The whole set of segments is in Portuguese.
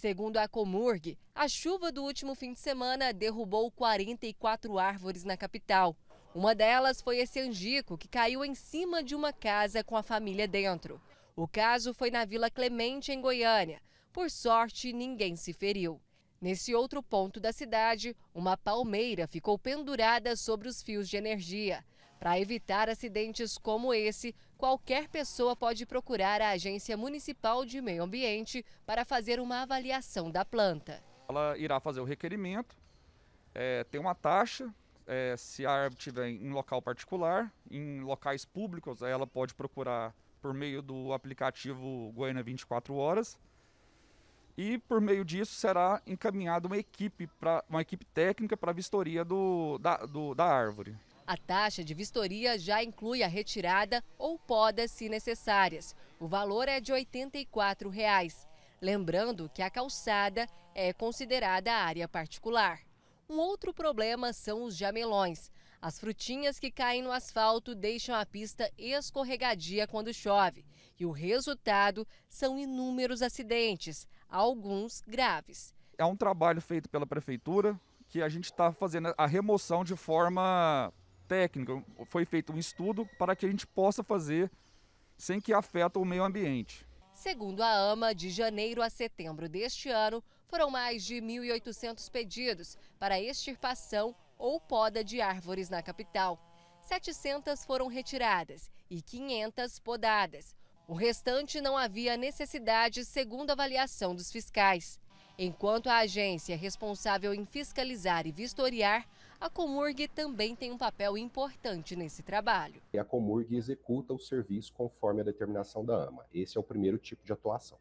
Segundo a Comurg, a chuva do último fim de semana derrubou 44 árvores na capital. Uma delas foi esse angico que caiu em cima de uma casa com a família dentro. O caso foi na Vila Clemente, em Goiânia. Por sorte, ninguém se feriu. Nesse outro ponto da cidade, uma palmeira ficou pendurada sobre os fios de energia. Para evitar acidentes como esse, qualquer pessoa pode procurar a Agência Municipal de Meio Ambiente para fazer uma avaliação da planta. Ela irá fazer o requerimento, é, tem uma taxa, é, se a árvore estiver em local particular, em locais públicos, ela pode procurar por meio do aplicativo Goiânia 24 Horas. E por meio disso será encaminhada uma equipe, pra, uma equipe técnica para a vistoria do, da, do, da árvore. A taxa de vistoria já inclui a retirada ou poda, se necessárias. O valor é de R$ 84. Reais. Lembrando que a calçada é considerada área particular. Um outro problema são os jamelões. As frutinhas que caem no asfalto deixam a pista escorregadia quando chove. E o resultado são inúmeros acidentes, alguns graves. É um trabalho feito pela prefeitura que a gente está fazendo a remoção de forma técnica, foi feito um estudo para que a gente possa fazer sem que afeta o meio ambiente. Segundo a AMA, de janeiro a setembro deste ano, foram mais de 1.800 pedidos para extirpação ou poda de árvores na capital. 700 foram retiradas e 500 podadas. O restante não havia necessidade, segundo a avaliação dos fiscais. Enquanto a agência responsável em fiscalizar e vistoriar a Comurg também tem um papel importante nesse trabalho. E a Comurg executa o serviço conforme a determinação da AMA. Esse é o primeiro tipo de atuação.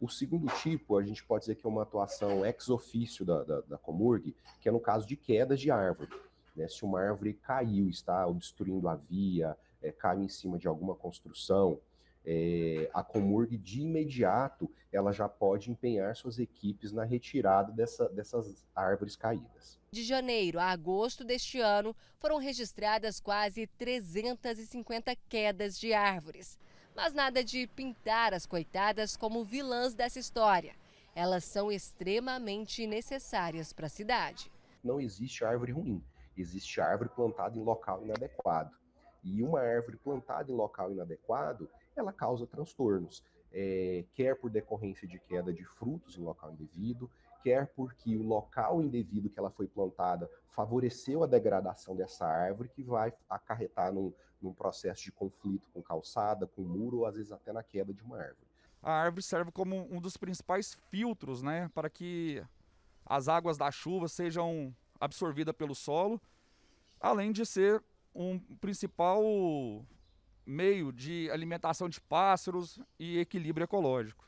O segundo tipo, a gente pode dizer que é uma atuação ex ofício da, da, da Comurg, que é no caso de quedas de árvore. Né? Se uma árvore caiu, está obstruindo a via, é, em cima de alguma construção, é, a Comurg de imediato ela já pode empenhar suas equipes na retirada dessa, dessas árvores caídas. De janeiro a agosto deste ano, foram registradas quase 350 quedas de árvores. Mas nada de pintar as coitadas como vilãs dessa história. Elas são extremamente necessárias para a cidade. Não existe árvore ruim, existe árvore plantada em local inadequado. E uma árvore plantada em local inadequado, ela causa transtornos, é, quer por decorrência de queda de frutos em local indevido, quer porque o local indevido que ela foi plantada favoreceu a degradação dessa árvore, que vai acarretar num, num processo de conflito com calçada, com muro, ou às vezes até na queda de uma árvore. A árvore serve como um dos principais filtros, né, para que as águas da chuva sejam absorvidas pelo solo, além de ser um principal meio de alimentação de pássaros e equilíbrio ecológico.